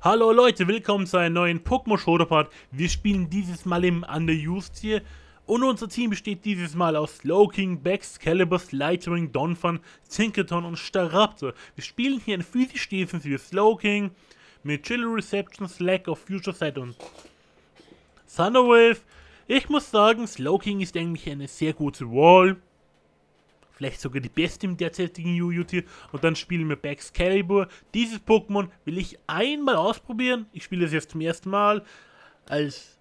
Hallo Leute, willkommen zu einem neuen Pokémon Shotopart. Wir spielen dieses Mal im Underused hier. Und unser Team besteht dieses Mal aus Slowking, Bex, Calibus, Lightwing, Donphan, Tinkerton und Staraptor. Wir spielen hier ein physisch defensives Slowking mit Chill Reception, Slack of Future Set und Thunderwave. Ich muss sagen, Slowking ist eigentlich eine sehr gute Wall vielleicht sogar die beste im derzeitigen UUT. Und dann spielen wir Backscalibur. Dieses Pokémon will ich einmal ausprobieren. Ich spiele es jetzt zum ersten Mal als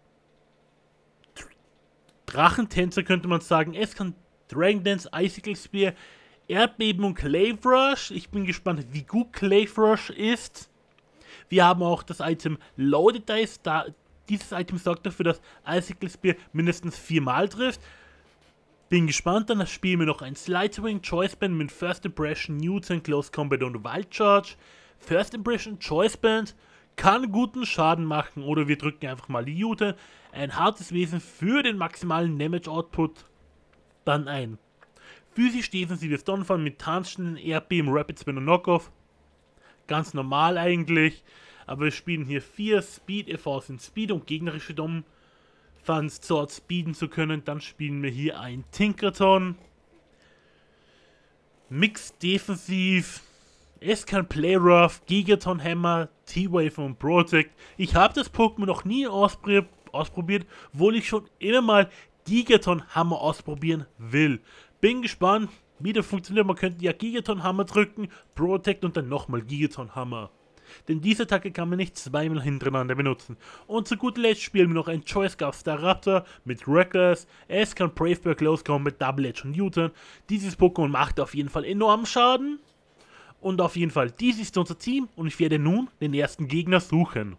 Drachentänzer könnte man sagen. Es kann Dragon Dance, Icicle Spear, Erdbeben und Clave Rush. Ich bin gespannt, wie gut Clave Rush ist. Wir haben auch das Item Loaded Dice. Da, dieses Item sorgt dafür, dass Icicle Spear mindestens viermal trifft. Bin gespannt dann spielen wir noch ein Slightwing, Choice Band mit First Impression, Newton, Close Combat und Wild Charge. First Impression, Choice Band kann guten Schaden machen oder wir drücken einfach mal die Jute. Ein hartes Wesen für den maximalen Damage Output dann ein. Physisch defensives Donphan mit Tanschen, Erdbeben, Rapid Spin und Knockoff. Ganz normal eigentlich, aber wir spielen hier 4 Speed, EVs sind Speed und gegnerische Dom Advanced Sword speeden zu können, dann spielen wir hier ein Tinkerton. Mixed Defensiv. Es kann Rough, Gigaton Hammer, T-Wave und Protect. Ich habe das Pokémon noch nie auspr ausprobiert, obwohl ich schon immer mal Gigaton Hammer ausprobieren will. Bin gespannt, wie das funktioniert. Man könnte ja Gigaton Hammer drücken, Protect und dann nochmal Gigaton Hammer. Denn diese Attacke kann man nicht zweimal hintereinander benutzen. Und zu guter Letzt spielen wir noch ein Choice Guard Raptor mit Reckless. Es kann Brave Bird Close kommen mit Double Edge und Newton. Dieses Pokémon macht auf jeden Fall enormen Schaden. Und auf jeden Fall, dies ist unser Team und ich werde nun den ersten Gegner suchen.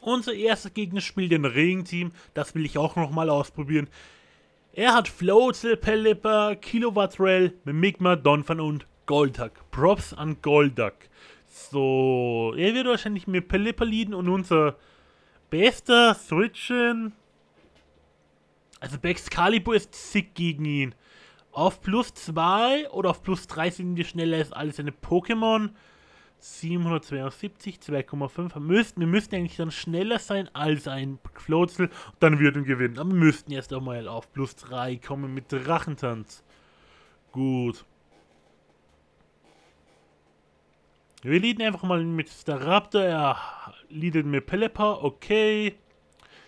Unser erster Gegner spielt den Regenteam, das will ich auch nochmal ausprobieren. Er hat Floatzel, Pelipper, Kilowattrell, Mimigma, Donphan und Goldak. Props an Goldak. So, er wird wahrscheinlich mit Pelipaliden und unser bester Switchen. Also Bexcalibur ist sick gegen ihn. Auf plus 2 oder auf plus 3 sind wir schneller als alle seine Pokémon. 772, 2,5. Wir müssten, wir müssten eigentlich dann schneller sein als ein Floatzel. Dann würden wir gewinnen. Aber wir müssten erst einmal auf plus 3 kommen mit Drachentanz. Gut. Wir leaden einfach mal mit der Raptor. Er leadet mit Pelipper. Okay.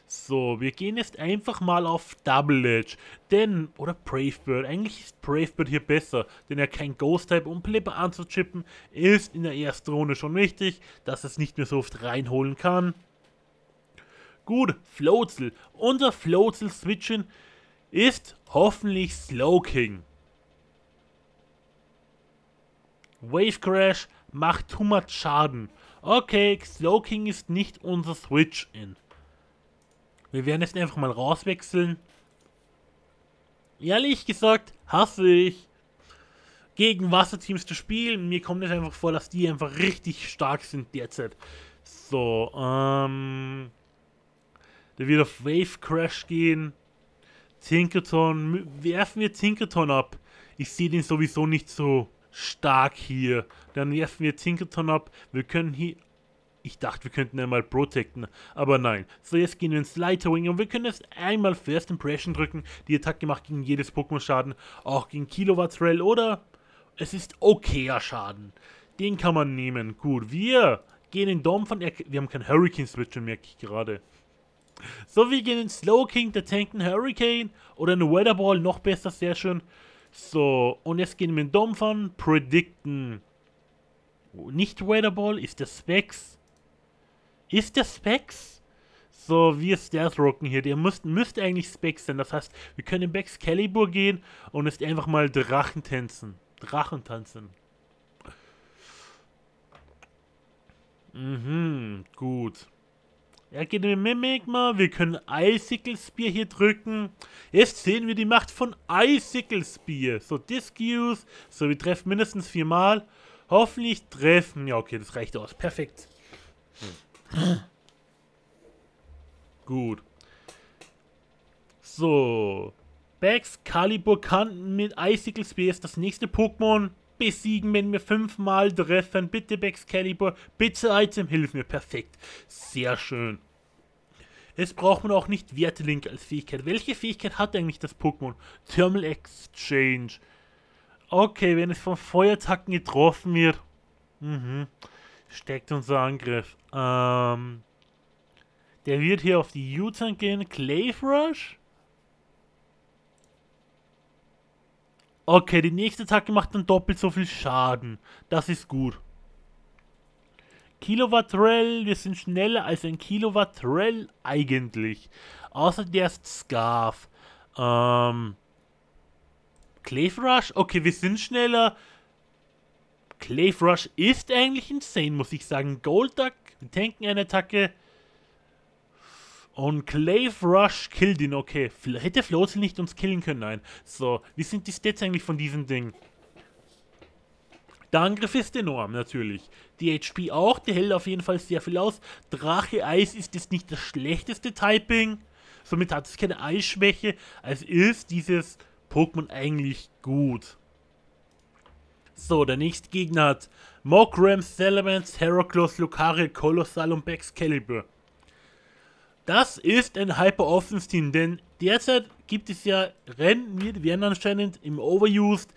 So, wir gehen jetzt einfach mal auf Double Edge. Denn, oder Brave Bird. Eigentlich ist Brave Bird hier besser. Denn er kein Ghost-Type, um Pelipper anzuchippen, ist in der ersten Runde schon wichtig, dass es nicht mehr so oft reinholen kann. Gut, Floatzel. Unser Floatzel-Switchen ist hoffentlich Slow King. Wave Crash Macht too much Schaden. Okay, Slowking ist nicht unser Switch-In. Wir werden jetzt einfach mal rauswechseln. Ehrlich gesagt, hasse ich gegen Wasserteams zu spielen. Mir kommt es einfach vor, dass die einfach richtig stark sind derzeit. So, ähm... Der wird auf Wave Crash gehen. Tinkerton. Werfen wir Tinkerton ab. Ich sehe den sowieso nicht so stark hier. Dann werfen wir Tinkerton ab. Wir können hier... Ich dachte, wir könnten einmal protecten, aber nein. So, jetzt gehen wir ins Lightwing und wir können jetzt einmal First Impression drücken. Die Attacke macht gegen jedes Pokémon Schaden, auch gegen Kilowattrell oder es ist okayer Schaden. Den kann man nehmen. Gut, wir gehen in Dom von... Er wir haben keinen Hurricane Switch merke ich gerade. So, wir gehen in Slow King, der tankt einen Hurricane oder eine Weather Ball, noch besser, sehr schön. So, und jetzt gehen wir in den Dom von Predicten. Nicht Weatherball, ist der Specs. Ist der Specs? So, wir Stealth-Rocken hier, der müsste müsst eigentlich Specs sein. Das heißt, wir können in Bex Calibur gehen und jetzt einfach mal Drachen tanzen. Drachen tanzen. Mhm, gut. Er geht in den Mimikma. Wir können Icicle Spear hier drücken. Jetzt sehen wir die Macht von Icicle Spear. So, Discuse. So, wir treffen mindestens viermal. Hoffentlich treffen. Ja, okay, das reicht aus. Perfekt. Gut. So. Baxcalibur kann mit Icicle Spear ist das nächste Pokémon besiegen, wenn wir fünfmal treffen. Bitte, Excalibur, bitte, Item, hilf mir. Perfekt. Sehr schön. Es braucht man auch nicht Wertelink als Fähigkeit. Welche Fähigkeit hat eigentlich das Pokémon? Thermal Exchange. Okay, wenn es von Feuertacken getroffen wird, mhm. steckt unser Angriff. Ähm, der wird hier auf die U-Turn gehen. Clave Rush? Okay, die nächste Attacke macht dann doppelt so viel Schaden. Das ist gut. Kilowattrell, wir sind schneller als ein Kilowattrell eigentlich. Außer der ist Scarf. Ähm. Clave Rush? Okay, wir sind schneller. Clave Rush ist eigentlich insane, muss ich sagen. Gold Duck, wir tanken eine Attacke. Und Clave Rush killt ihn, okay. Hätte Floatel nicht uns killen können? Nein. So, wie sind die Stats eigentlich von diesem Ding? Der Angriff ist enorm, natürlich. Die HP auch, der hält auf jeden Fall sehr viel aus. Drache Eis ist jetzt nicht das schlechteste Typing. Somit hat es keine Eisschwäche. Also ist dieses Pokémon eigentlich gut. So, der nächste Gegner hat Mokram, Salamence, Heracross, Lucario, Kolossal und Bexcalibur. Das ist ein hyper-offenes Team, denn derzeit gibt es ja Rennen, wir werden anscheinend im Overused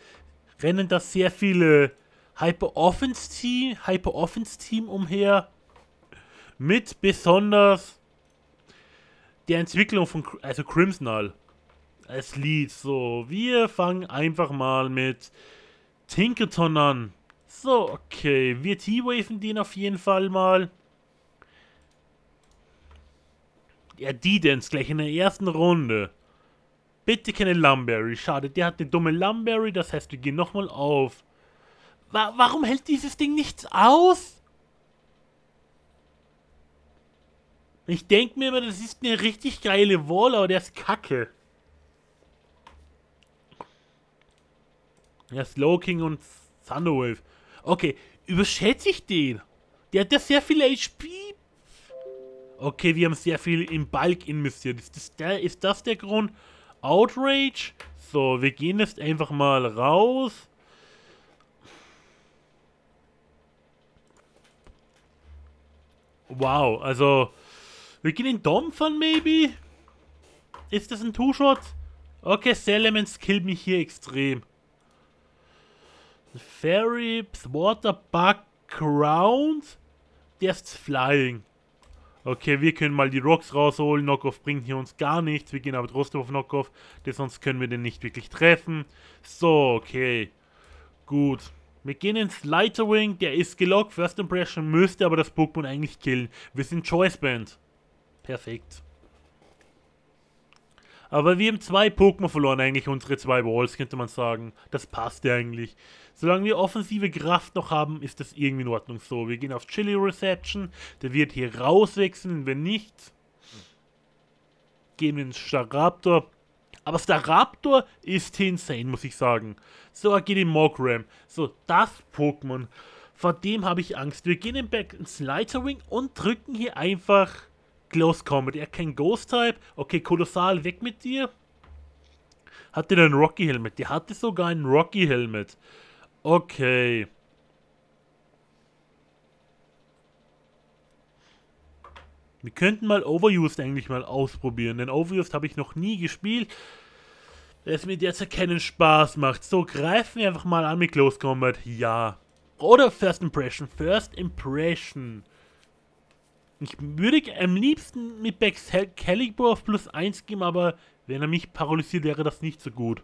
rennen da sehr viele Hyper-Offense-Team Hyper umher mit besonders der Entwicklung von also Crimsonal als Lead. So, wir fangen einfach mal mit Tinkerton an. So, okay, wir T-Waven den auf jeden Fall mal. Ja, die Dance gleich in der ersten Runde. Bitte keine Lumberry. Schade, der hat eine dumme Lumberry, das heißt, wir gehen nochmal auf. Wa warum hält dieses Ding nichts aus? Ich denke mir immer, das ist eine richtig geile Wall, aber der ist kacke. Ja, Slowking und Thunderwave. Okay, überschätze ich den? Der hat ja sehr viel HP Okay, wir haben sehr viel im Bulk investiert. Ist das der, ist das der Grund? Outrage? So, wir gehen jetzt einfach mal raus. Wow, also... Wir gehen in Dompfern, maybe? Ist das ein Two-Shot? Okay, Salamence killt mich hier extrem. Fairy, Waterbug, Crown. Der ist flying. Okay, wir können mal die Rocks rausholen. Knockoff bringt hier uns gar nichts. Wir gehen aber trotzdem auf Knockoff, denn sonst können wir den nicht wirklich treffen. So, okay. Gut. Wir gehen ins Lighterwing. Der ist gelockt. First Impression müsste aber das Pokémon eigentlich killen. Wir sind Choice Band. Perfekt. Aber wir haben zwei Pokémon verloren, eigentlich unsere zwei Walls, könnte man sagen. Das passt ja eigentlich. Solange wir offensive Kraft noch haben, ist das irgendwie in Ordnung so. Wir gehen auf Chili Reception, der wird hier rauswechseln, wenn nicht. Gehen wir ins Staraptor. Aber Staraptor ist insane, muss ich sagen. So, er geht in Mogram. So, das Pokémon. Vor dem habe ich Angst. Wir gehen in Back ins Lightering und drücken hier einfach Close Combat. Er hat keinen Ghost Type. Okay, kolossal, weg mit dir. Hatte den Rocky Helmet. Der hatte sogar einen Rocky Helmet. Okay. Wir könnten mal Overused eigentlich mal ausprobieren, denn Overused habe ich noch nie gespielt. Es mir derzeit keinen Spaß macht. So, greifen wir einfach mal an mit Close Combat. Ja. Oder First Impression. First Impression. Ich würde am liebsten mit Excalibur auf plus 1 geben, aber wenn er mich paralysiert, wäre das nicht so gut.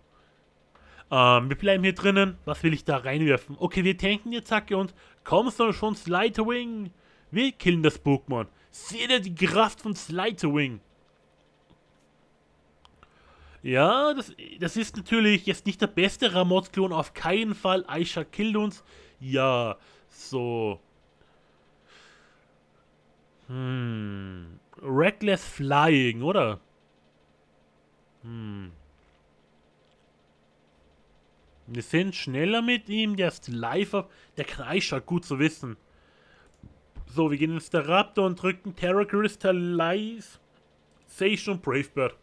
Ähm, wir bleiben hier drinnen. Was will ich da reinwerfen? Okay, wir tanken jetzt, Zacke, und kommst du schon, Slighterwing? Wir killen das Pokémon. Seht ihr die Kraft von Slighterwing? Ja, das, das ist natürlich jetzt nicht der beste Ramot-Klon, auf keinen Fall. Aisha killt uns. Ja, so. Hm. Reckless Flying, oder? Hm. Wir sind schneller mit ihm, der ist live Der Kreischer, gut zu wissen. So, wir gehen ins der Raptor und drücken Terror Crystallize Brave Bird.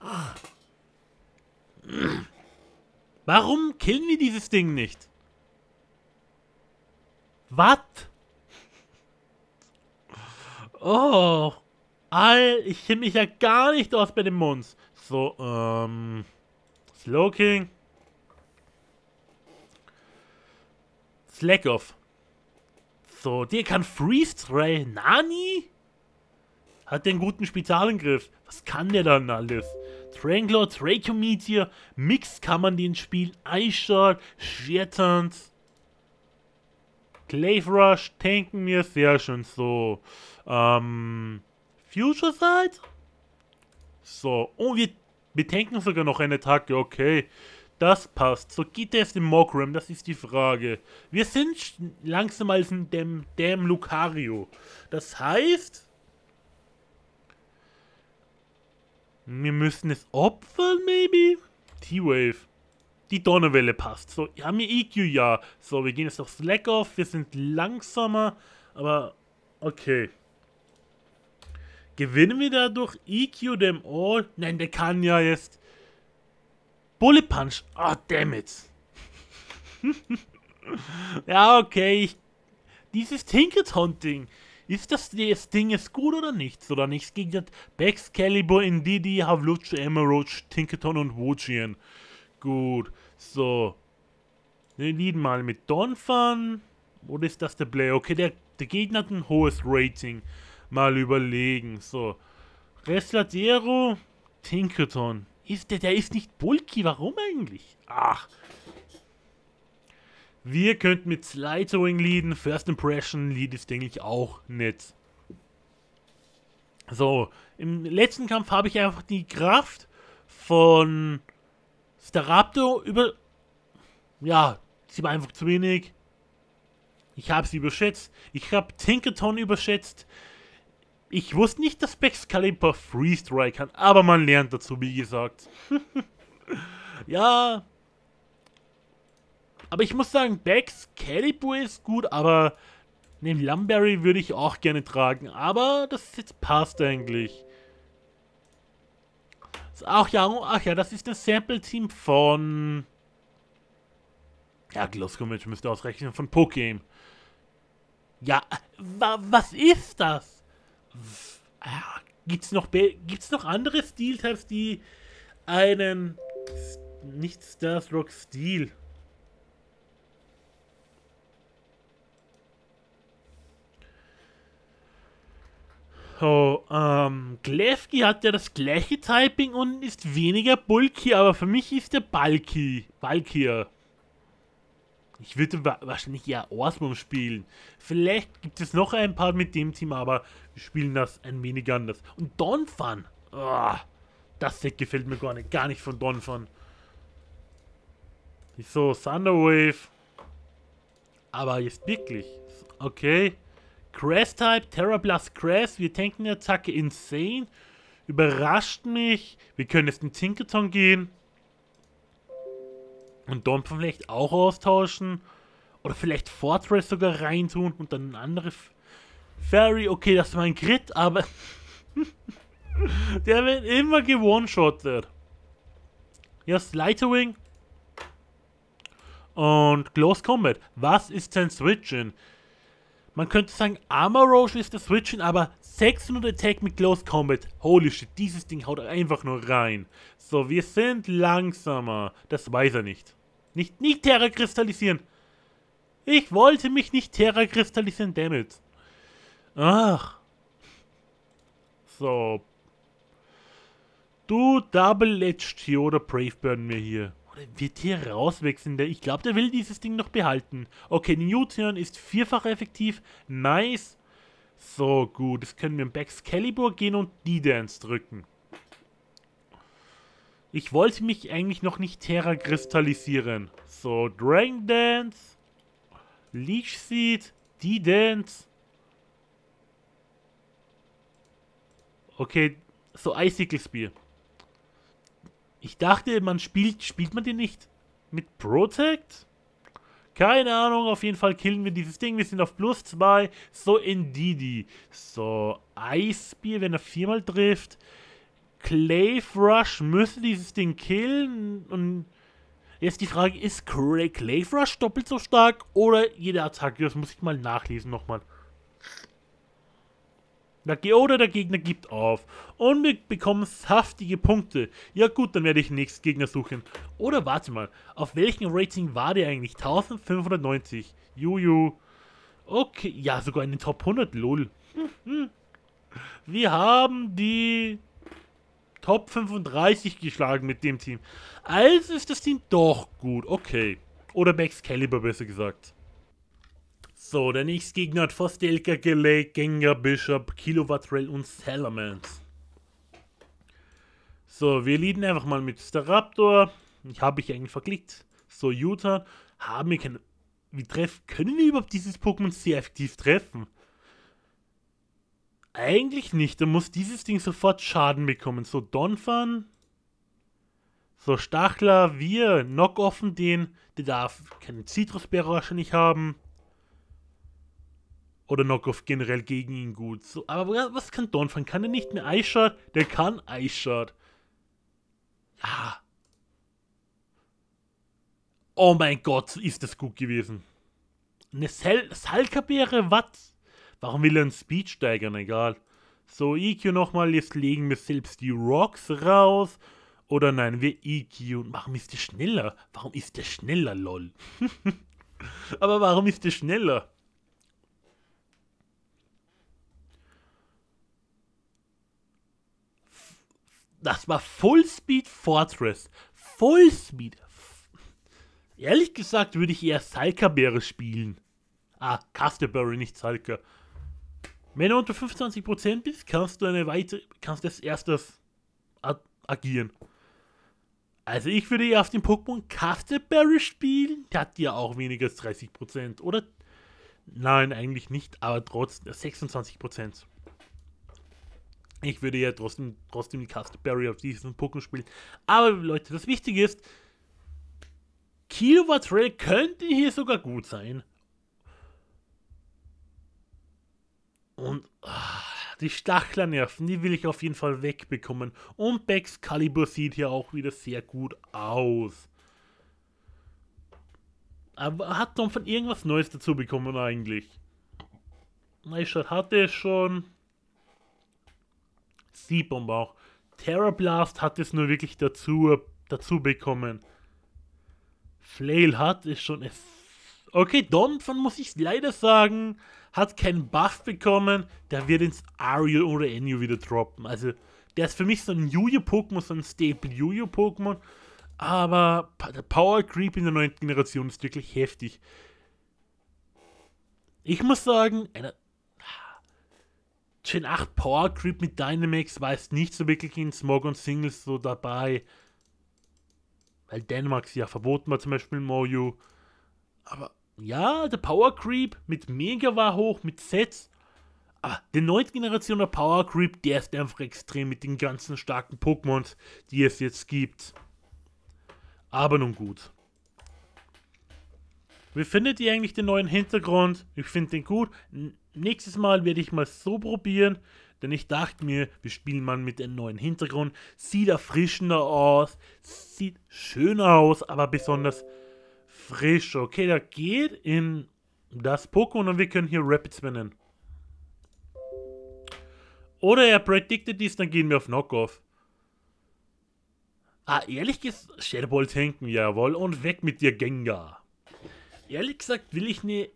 Ah. Warum killen wir dieses Ding nicht? Was? Oh. All, ich kenne mich ja gar nicht aus bei dem Mons. So, ähm. Slow King. Slack off. So, der kann Freeze Ray. Nani? Hat den guten Spitalengriff. Was kann der dann alles? Strangler, Tracheometier, Mix kann man den spielen, Eisschart, Schwertanz. Glaive Rush tanken mir sehr schön so. Ähm, Future Sight? So, und wir, wir tanken sogar noch eine Attacke, okay. Das passt. So geht es dem Mogram? das ist die Frage. Wir sind langsam als ein dem, dem Lucario. Das heißt... Wir müssen es opfern, maybe? T-Wave die Donnerwelle passt. So, wir haben hier EQ, ja. So, wir gehen jetzt auf Slack off, wir sind langsamer, aber okay. Gewinnen wir dadurch EQ dem All? Nein, der kann ja jetzt. Bullet Punch. Ah, oh, damn it. ja, okay. Ich, dieses Tinkerton-Ding. Ist das das Ding ist gut oder nichts? Oder nichts gegen das Baxcalibur, Ndidi, Havluch, Emerald, Tinkerton und Wojian. Gut. So. Wir lieben mal mit Donphan. Oder ist das der Player? Okay, der, der Gegner hat ein hohes Rating. Mal überlegen. So. Resladero. Tinkerton. Ist der, der ist nicht bulky. Warum eigentlich? Ach. Wir könnten mit Slightering leaden. First Impression Lead ist, denke ich, auch nett. So, im letzten Kampf habe ich einfach die Kraft von Starapto über... Ja, sie war einfach zu wenig. Ich habe sie überschätzt. Ich habe Tinkerton überschätzt. Ich wusste nicht, dass Excalibur Freeze Dry kann, aber man lernt dazu, wie gesagt. ja. Aber ich muss sagen, Bex ist gut, aber den Lumberry würde ich auch gerne tragen. Aber das jetzt passt eigentlich. Ach ja, oh, ach ja, das ist das Sample-Team von... Ja, Gloskovic müsste ausrechnen von Pokémon. Ja, wa was ist das? Ja, ah, gibt's, noch gibt's noch andere Stiltypes, die einen... Nicht Starstruck Stil... So, ähm, Glefki hat ja das gleiche Typing und ist weniger bulky, aber für mich ist er bulky. Bulkier. Ich würde wa wahrscheinlich eher Orsmum spielen. Vielleicht gibt es noch ein paar mit dem Team, aber wir spielen das ein wenig anders. Und Donphan. Oh, das Set gefällt mir gar nicht. Gar nicht von Donphan. So, Thunderwave. Aber jetzt wirklich. Okay. Grass-Type, Terra Blast Grass, wir tanken die Attacke Insane. Überrascht mich. Wir können jetzt in Tinkerton gehen. Und Dompfen vielleicht auch austauschen. Oder vielleicht Fortress sogar reintun und dann eine andere Fairy. Okay, das war ein Crit, aber... Der wird immer gewone-shotted. Ja, Sliderwing. Und Close Combat. Was ist denn Switching? Man könnte sagen, Armor Roche ist der Switchen, aber 600 Attack mit Close Combat. Holy shit, dieses Ding haut einfach nur rein. So, wir sind langsamer. Das weiß er nicht. Nicht, nicht Terra kristallisieren. Ich wollte mich nicht Terra kristallisieren, dammit. Ach. So. Du Double-Edged hier oder Brave burn mir hier wird hier rauswechseln. Ich glaube, der will dieses Ding noch behalten. Okay, Newton ist vierfach effektiv. Nice. So, gut. Jetzt können wir im Backscalibur gehen und die Dance drücken. Ich wollte mich eigentlich noch nicht Terra kristallisieren. So, Dragon Dance. Leech Seed. Die Dance. Okay, so Icicle Spear. Ich dachte, man spielt, spielt man den nicht mit Protect? Keine Ahnung, auf jeden Fall killen wir dieses Ding. Wir sind auf plus 2. So, Ndidi. So, Eisbier, wenn er viermal trifft. Clave Rush müsste dieses Ding killen. Und jetzt die Frage, ist Clave Rush doppelt so stark oder jede Attacke? Das muss ich mal nachlesen nochmal. Oder der Gegner gibt auf und wir bekommen saftige Punkte. Ja gut, dann werde ich nächsten Gegner suchen. Oder warte mal, auf welchem Rating war der eigentlich? 1590. Juju. Okay, ja, sogar in den Top 100, lol. Wir haben die Top 35 geschlagen mit dem Team. Also ist das Team doch gut, okay. Oder Max Caliber besser gesagt. So, der nächste Gegner hat Fostelka, Gelake, Gengar, Bishop, Kilowattrail und Salamence. So, wir leaden einfach mal mit Staraptor. Ich habe ich eigentlich verklickt. So, Jutta. Haben wir keine. Wie treffen. Können wir überhaupt dieses Pokémon sehr effektiv treffen? Eigentlich nicht. Da muss dieses Ding sofort Schaden bekommen. So, Donphan. So, Stachler. Wir Knock offen den. Der darf keinen Zitrusbeere wahrscheinlich haben oder Knockoff generell gegen ihn gut. So, aber was kann Don fangen? Kann er nicht mehr Eyeshot? Der kann Eyeshot. Ja. Oh mein Gott, ist das gut gewesen. Eine Sal Salkabeere, was? Warum will er einen Speed steigern? Egal. So, EQ nochmal, jetzt legen wir selbst die Rocks raus. Oder nein, wir EQ. Warum ist der schneller? Warum ist der schneller, lol? aber warum ist der schneller? Das war Fullspeed Fortress. Fullspeed. Ehrlich gesagt würde ich eher Salkabeere spielen. Ah, Casterberry, nicht Salka. Wenn du unter 25% bist, kannst du eine weitere, kannst als erstes agieren. Also ich würde eher auf den Pokémon Casterberry spielen. Der hat ja auch weniger als 30%. Oder? Nein, eigentlich nicht, aber trotzdem 26%. Ich würde ja trotzdem, trotzdem die Castleberry auf diesem Pokémon spielen. Aber Leute, das Wichtige ist, Kiowa Trail könnte hier sogar gut sein. Und ach, die Stachlernerven, die will ich auf jeden Fall wegbekommen. Und Bex Calibur sieht hier auch wieder sehr gut aus. Aber hat Tom von irgendwas Neues dazu bekommen eigentlich? Na, ich hatte schon C-Bomb auch. Terrorblast hat es nur wirklich dazu, dazu bekommen. Flail hat es schon. Okay, Donphan muss ich leider sagen, hat keinen Buff bekommen. Der wird ins Ariel oder Enyo wieder droppen. Also, der ist für mich so ein Yu-Gi-Pokémon, so ein Staple Yu-Gi-Pokémon. Aber der Power Creep in der neuen Generation ist wirklich heftig. Ich muss sagen, einer Gen 8 Power Creep mit Dynamax war jetzt nicht so wirklich in Smog und Singles so dabei. Weil Dynamax ja verboten war, zum Beispiel in Moju. Aber ja, der Power Creep mit Mega war hoch, mit Sets. Aber die neue Generation der Power Creep, der ist einfach extrem mit den ganzen starken Pokémons, die es jetzt gibt. Aber nun gut. Wie findet ihr eigentlich den neuen Hintergrund? Ich finde den gut. Nächstes Mal werde ich mal so probieren, denn ich dachte mir, wir spielen mal mit einem neuen Hintergrund. Sieht erfrischender aus, sieht schöner aus, aber besonders frisch. Okay, da geht in das Pokémon und wir können hier Rapids benennen. Oder er predicted dies, dann gehen wir auf Knockoff. Ah, ehrlich gesagt, Shadow Ball tanken, jawohl, und weg mit dir, Gengar. Ehrlich gesagt will ich eine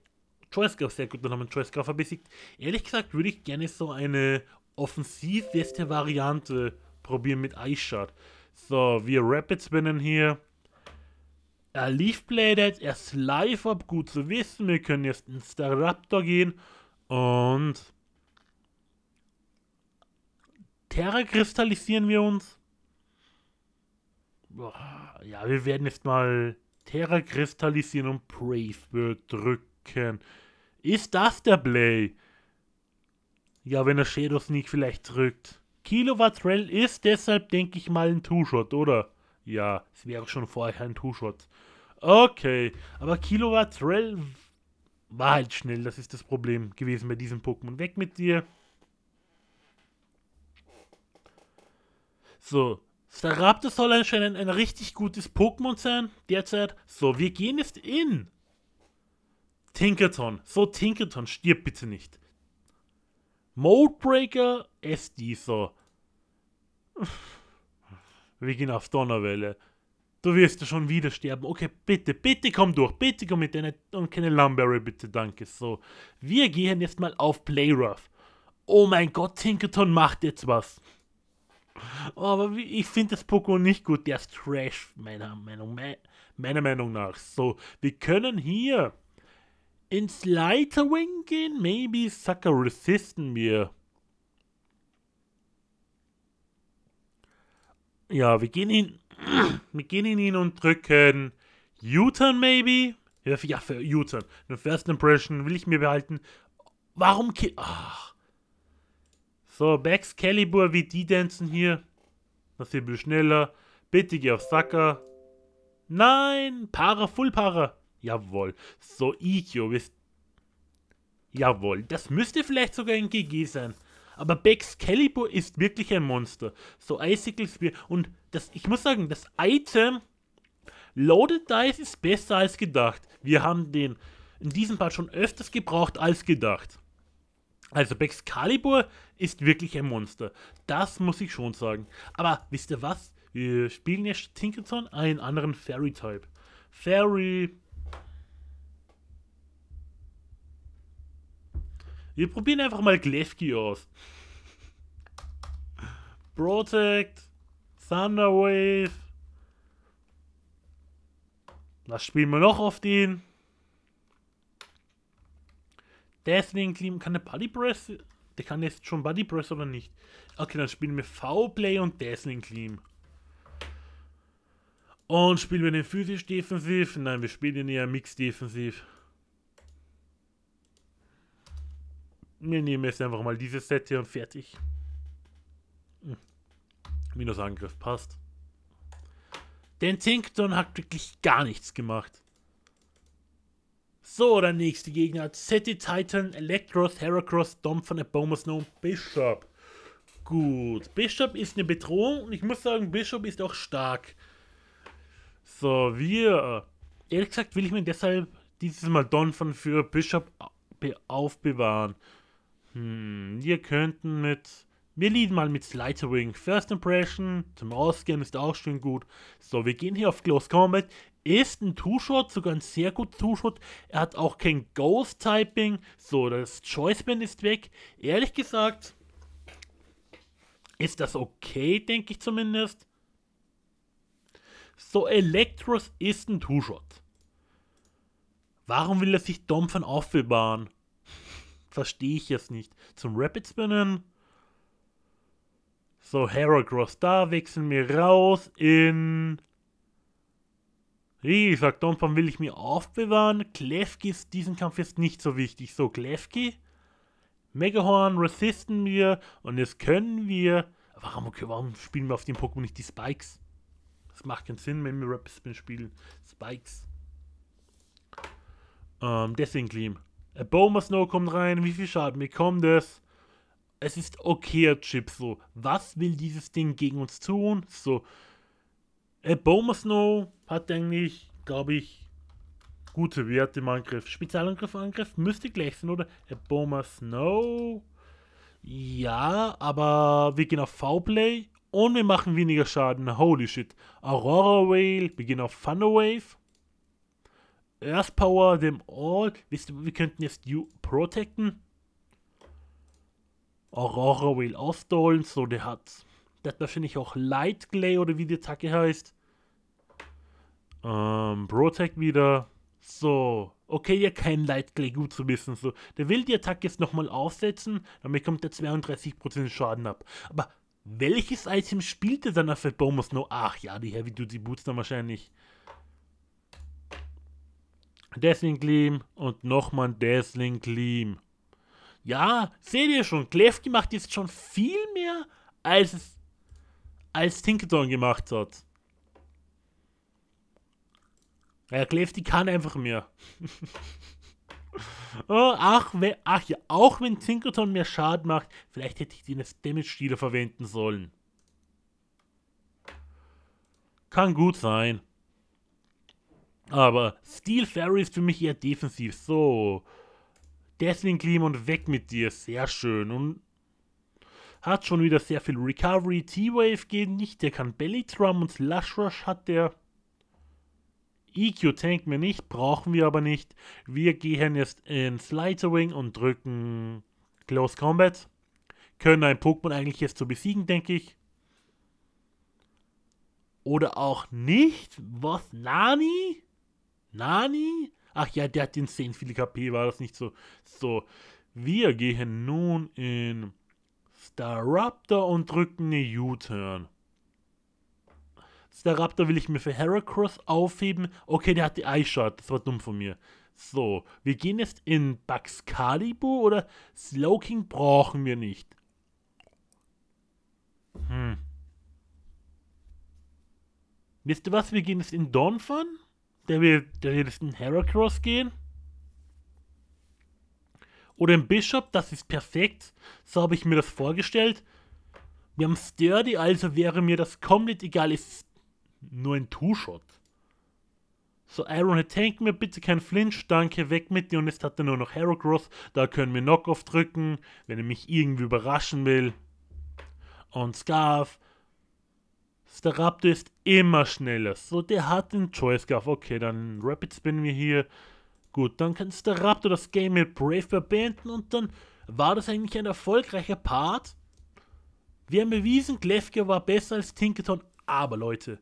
Choice sehr gut dann haben wir Choice Graf. verbessert. ehrlich gesagt würde ich gerne so eine offensiv beste Variante probieren mit Ice Shard. So, wir Rapid Spinnen hier. Er lief bladed, er ist live ab, gut zu wissen. Wir können jetzt in Staraptor gehen und Terra kristallisieren wir uns. Ja, wir werden jetzt mal Terra kristallisieren und Brave wird drücken. Ist das der Play? Ja, wenn er Shadow Sneak vielleicht drückt. Kilowatt Kilowattrell ist deshalb, denke ich mal, ein Two-Shot, oder? Ja, es wäre schon vorher ein Two-Shot. Okay, aber Kilowatt Kilowattrell war halt schnell, das ist das Problem gewesen bei diesem Pokémon. Weg mit dir. So, Staraptor soll anscheinend ein richtig gutes Pokémon sein, derzeit. So, wir gehen jetzt in Tinkerton, so Tinkerton, stirb bitte nicht. Modebreaker, es dieser. Wir gehen auf Donnerwelle. Du wirst ja schon wieder sterben. Okay, bitte, bitte komm durch. Bitte komm mit deiner... Und keine Lumberry, bitte, danke. So, wir gehen jetzt mal auf Playrough. Oh mein Gott, Tinkerton macht jetzt was. aber ich finde das Pokémon nicht gut. Der ist Trash, meiner Meinung, meiner Meinung nach. So, wir können hier ins Lighter Wing gehen? Maybe Sucker resisten wir. Ja, wir gehen ihn. wir gehen in ihn und drücken U-Turn, maybe? Ja, für U-Turn. Eine First Impression will ich mir behalten. Warum ki Ach. So, Calibur, wie die tanzen hier. Das ist ein bisschen schneller. Bitte geh auf Sucker. Nein, Para, Full Para. Jawohl. So, Ikio ist... Jawohl, das müsste vielleicht sogar ein GG sein. Aber Baxcalibur ist wirklich ein Monster. So Icicle Spear. Und das, ich muss sagen, das Item Loaded Dice ist besser als gedacht. Wir haben den in diesem Part schon öfters gebraucht als gedacht. Also Baxcalibur ist wirklich ein Monster. Das muss ich schon sagen. Aber wisst ihr was? Wir spielen jetzt Tinkerton einen anderen Fairy-Type. Fairy... -Type. Fairy Wir probieren einfach mal Glefki aus. Protect, Thunderwave. Was spielen wir noch auf den? Deathwing Clean kann der Body Press. Der kann jetzt schon Body Press oder nicht? Okay, dann spielen wir V-Play und Dazzling Clean. Und spielen wir den physisch defensiv? Nein, wir spielen den eher mix defensiv. Wir nehmen jetzt einfach mal diese Set und fertig. Hm. Minus Angriff passt. Denn Tinkton hat wirklich gar nichts gemacht. So, der nächste Gegner. City Titan, Electros, Heracross, Dom von Abomer Snow, Bishop. Gut, Bishop ist eine Bedrohung und ich muss sagen, Bishop ist auch stark. So, wir... Äh, ehrlich gesagt will ich mir deshalb dieses Mal Don von für Bishop aufbewahren. Hm, wir könnten mit... Wir lieben mal mit Lightwing. First Impression, zum Ausgehen ist auch schön gut. So, wir gehen hier auf Close Combat. Ist ein Two-Shot, sogar ein sehr guter Two-Shot. Er hat auch kein Ghost-Typing. So, das Choice-Band ist weg. Ehrlich gesagt, ist das okay, denke ich zumindest. So, Electros ist ein Two-Shot. Warum will er sich Dom von aufbewahren? verstehe ich jetzt nicht. Zum Rapid Spinnen. So, Heracross da, wechseln wir raus in... Wie gesagt, Donpon will ich mir aufbewahren. Klefki ist diesen Kampf jetzt nicht so wichtig. So, Klefki. Megahorn resisten wir. Und jetzt können wir... Warum, okay, warum spielen wir auf dem Pokémon nicht die Spikes? Das macht keinen Sinn, wenn wir Rapid Spin spielen. Spikes. Ähm, deswegen Gleam. Boma Snow kommt rein, wie viel Schaden bekommt es? Es ist okay, Chip, so. Was will dieses Ding gegen uns tun? So. Äh, Snow hat eigentlich, glaube ich, gute Werte im Angriff. Spezialangriff, Angriff müsste gleich sein, oder? Äh, Snow. Ja, aber wir gehen auf V-Play und wir machen weniger Schaden. Holy shit. Aurora Whale, wir gehen auf Thunder Wave. Earth Power, dem All. Wisst ihr, wir könnten jetzt You protecten. Aurora will ausdollen, so der hat. Der hat wahrscheinlich auch Light Glay oder wie die Attacke heißt. Ähm, Protect wieder. So. Okay, ja, kein Light Glay, gut zu wissen. So, der will die Attacke jetzt nochmal aufsetzen, damit kommt der 32% Schaden ab. Aber welches Item spielt er dann auf der Bombus? No, ach ja, die Heavy Duty Boots dann wahrscheinlich. Dazzling Gleam und nochmal Dazzling Gleam. Ja, seht ihr schon, Klefki macht jetzt schon viel mehr, als es als Tinkerton gemacht hat. Ja, Klefki kann einfach mehr. oh, ach, wenn, ach ja, auch wenn Tinkerton mehr Schaden macht, vielleicht hätte ich den als Damage-Dealer verwenden sollen. Kann gut sein. Aber Steel Fairy ist für mich eher defensiv. So. Deswegen Gleam und weg mit dir. Sehr schön. Und hat schon wieder sehr viel Recovery. T-Wave geht nicht. Der kann Belly Drum und Slush Rush hat der. EQ tankt mir nicht. Brauchen wir aber nicht. Wir gehen jetzt in Slider und drücken Close Combat. Können ein Pokémon eigentlich jetzt zu so besiegen, denke ich. Oder auch nicht. Was? Nani? Nani? Ach ja, der hat den 10 viele KP, war das nicht so? So, wir gehen nun in Staraptor und drücken eine U-Turn. Staraptor will ich mir für Heracross aufheben. Okay, der hat die Eyeshot, das war dumm von mir. So, wir gehen jetzt in Baxcalibur oder Slowking brauchen wir nicht. Hm. Wisst ihr was, wir gehen jetzt in Dornfan? Der will, der will jetzt in Heracross gehen. Oder ein Bishop, das ist perfekt. So habe ich mir das vorgestellt. Wir haben Sturdy, also wäre mir das komplett egal. Ist nur ein Two-Shot. So, Ironhead, tank mir bitte kein Flinch, danke, weg mit dir. Und jetzt hat er nur noch Heracross, da können wir Knockoff drücken, wenn er mich irgendwie überraschen will. Und Scarf, Staraptor ist immer schneller. So, der hat den Choice gehabt. Okay, dann Rapid Spin wir hier. Gut, dann kann Staraptor das Game mit Brave verbinden und dann war das eigentlich ein erfolgreicher Part. Wir haben bewiesen, Klefke war besser als Tinkerton, aber Leute,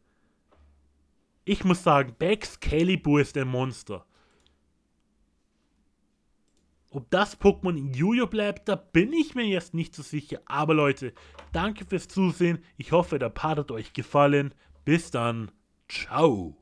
ich muss sagen, Bex Calibur ist ein Monster. Ob das Pokémon in yu gi bleibt, da bin ich mir jetzt nicht so sicher. Aber Leute, danke fürs Zusehen. Ich hoffe, der Part hat euch gefallen. Bis dann. Ciao.